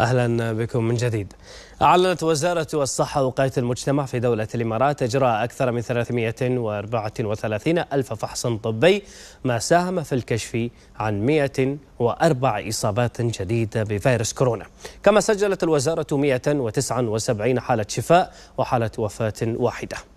أهلا بكم من جديد أعلنت وزارة الصحة وقاية المجتمع في دولة الإمارات إجراء أكثر من 334 ألف فحص طبي ما ساهم في الكشف عن 104 إصابات جديدة بفيروس كورونا كما سجلت الوزارة 179 حالة شفاء وحالة وفاة واحدة